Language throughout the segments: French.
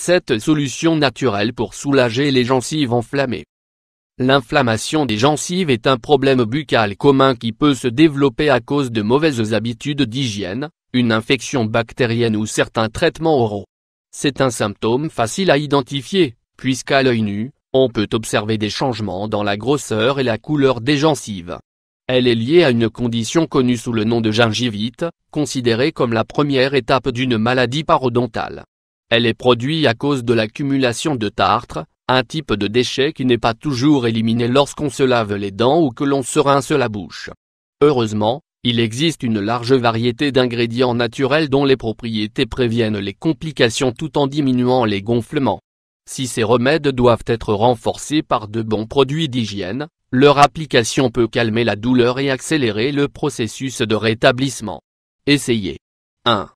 Cette solution naturelle pour soulager les gencives enflammées. L'inflammation des gencives est un problème buccal commun qui peut se développer à cause de mauvaises habitudes d'hygiène, une infection bactérienne ou certains traitements oraux. C'est un symptôme facile à identifier, puisqu'à l'œil nu, on peut observer des changements dans la grosseur et la couleur des gencives. Elle est liée à une condition connue sous le nom de gingivite, considérée comme la première étape d'une maladie parodontale. Elle est produite à cause de l'accumulation de tartre, un type de déchet qui n'est pas toujours éliminé lorsqu'on se lave les dents ou que l'on se rince la bouche. Heureusement, il existe une large variété d'ingrédients naturels dont les propriétés préviennent les complications tout en diminuant les gonflements. Si ces remèdes doivent être renforcés par de bons produits d'hygiène, leur application peut calmer la douleur et accélérer le processus de rétablissement. Essayez. 1.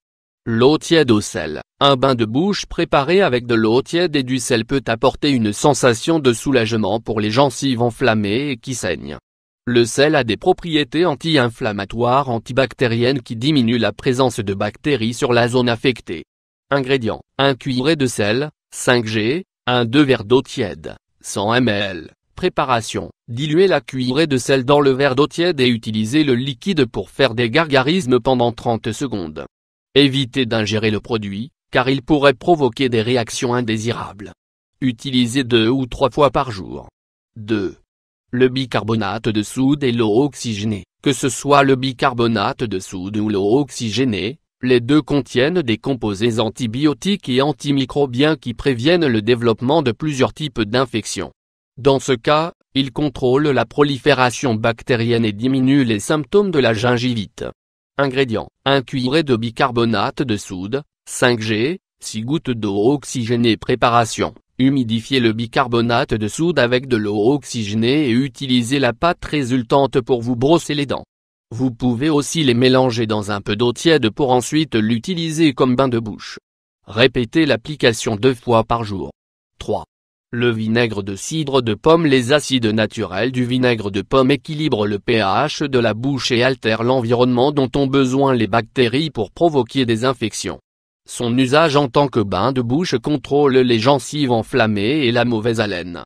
L'eau tiède au sel. Un bain de bouche préparé avec de l'eau tiède et du sel peut apporter une sensation de soulagement pour les gencives enflammées et qui saignent. Le sel a des propriétés anti-inflammatoires antibactériennes qui diminuent la présence de bactéries sur la zone affectée. Ingrédients. 1 cuillerée de sel, 5 g, 1 2 verres d'eau tiède, 100 ml. Préparation. Diluez la cuillerée de sel dans le verre d'eau tiède et utilisez le liquide pour faire des gargarismes pendant 30 secondes. Évitez d'ingérer le produit, car il pourrait provoquer des réactions indésirables. Utilisez deux ou trois fois par jour. 2. Le bicarbonate de soude et l'eau oxygénée. Que ce soit le bicarbonate de soude ou l'eau oxygénée, les deux contiennent des composés antibiotiques et antimicrobiens qui préviennent le développement de plusieurs types d'infections. Dans ce cas, ils contrôlent la prolifération bactérienne et diminuent les symptômes de la gingivite. Ingrédients. 1 cuillerée de bicarbonate de soude, 5 g, 6 gouttes d'eau oxygénée Préparation. Humidifiez le bicarbonate de soude avec de l'eau oxygénée et utilisez la pâte résultante pour vous brosser les dents. Vous pouvez aussi les mélanger dans un peu d'eau tiède pour ensuite l'utiliser comme bain de bouche. Répétez l'application deux fois par jour. 3. Le vinaigre de cidre de pomme Les acides naturels du vinaigre de pomme équilibrent le pH de la bouche et altèrent l'environnement dont ont besoin les bactéries pour provoquer des infections. Son usage en tant que bain de bouche contrôle les gencives enflammées et la mauvaise haleine.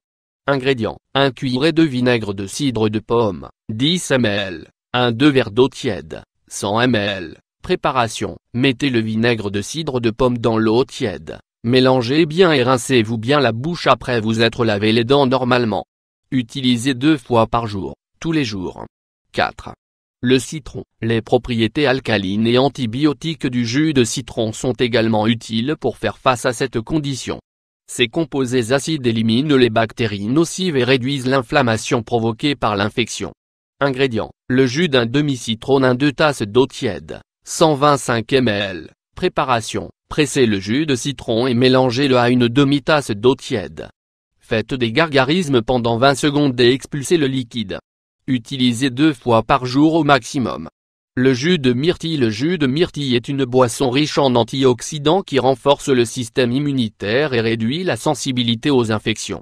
Ingrédients 1 cuillerée de vinaigre de cidre de pomme, 10 ml, 1 2 verres d'eau tiède, 100 ml. Préparation Mettez le vinaigre de cidre de pomme dans l'eau tiède. Mélangez bien et rincez-vous bien la bouche après vous être lavé les dents normalement. Utilisez deux fois par jour, tous les jours. 4. Le citron. Les propriétés alcalines et antibiotiques du jus de citron sont également utiles pour faire face à cette condition. Ces composés acides éliminent les bactéries nocives et réduisent l'inflammation provoquée par l'infection. Ingrédients. Le jus d'un demi-citron 1 2 tasses d'eau tiède, 125 ml. Préparation. Pressez le jus de citron et mélangez-le à une demi-tasse d'eau tiède. Faites des gargarismes pendant 20 secondes et expulsez le liquide. Utilisez deux fois par jour au maximum. Le jus de myrtille Le jus de myrtille est une boisson riche en antioxydants qui renforce le système immunitaire et réduit la sensibilité aux infections.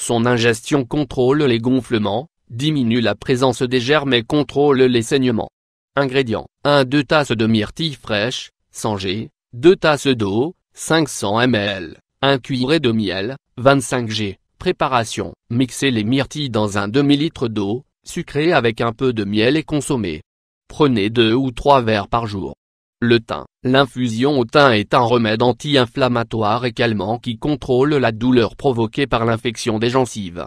Son ingestion contrôle les gonflements, diminue la présence des germes et contrôle les saignements. Ingrédients 1 2 tasses de myrtille fraîche, sangée, 2 tasses d'eau, 500 ml, 1 cuillerée de miel, 25 g. Préparation. Mixez les myrtilles dans un demi-litre d'eau, sucrée avec un peu de miel et consommez. Prenez 2 ou 3 verres par jour. Le thym. L'infusion au thym est un remède anti-inflammatoire et calmant qui contrôle la douleur provoquée par l'infection des gencives.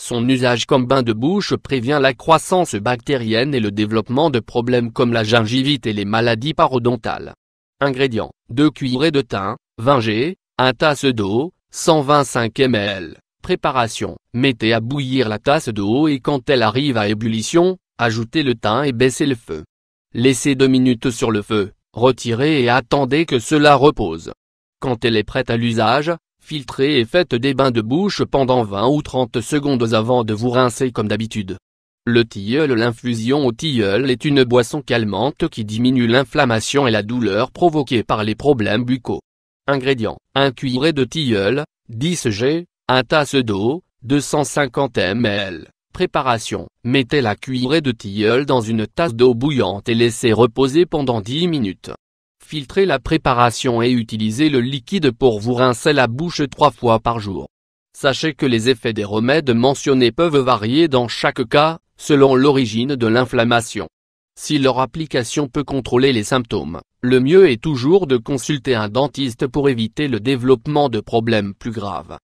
Son usage comme bain de bouche prévient la croissance bactérienne et le développement de problèmes comme la gingivite et les maladies parodontales. Ingrédients 2 cuillerées de thym, 20 g, 1 tasse d'eau, 125 ml. Préparation Mettez à bouillir la tasse d'eau et quand elle arrive à ébullition, ajoutez le thym et baissez le feu. Laissez 2 minutes sur le feu, retirez et attendez que cela repose. Quand elle est prête à l'usage, filtrez et faites des bains de bouche pendant 20 ou 30 secondes avant de vous rincer comme d'habitude. Le tilleul L'infusion au tilleul est une boisson calmante qui diminue l'inflammation et la douleur provoquée par les problèmes buccaux. Ingrédients, 1 cuillerée de tilleul, 10 g, 1 tasse d'eau, 250 ml. Préparation, mettez la cuillerée de tilleul dans une tasse d'eau bouillante et laissez reposer pendant 10 minutes. Filtrez la préparation et utilisez le liquide pour vous rincer la bouche 3 fois par jour. Sachez que les effets des remèdes mentionnés peuvent varier dans chaque cas, selon l'origine de l'inflammation. Si leur application peut contrôler les symptômes, le mieux est toujours de consulter un dentiste pour éviter le développement de problèmes plus graves.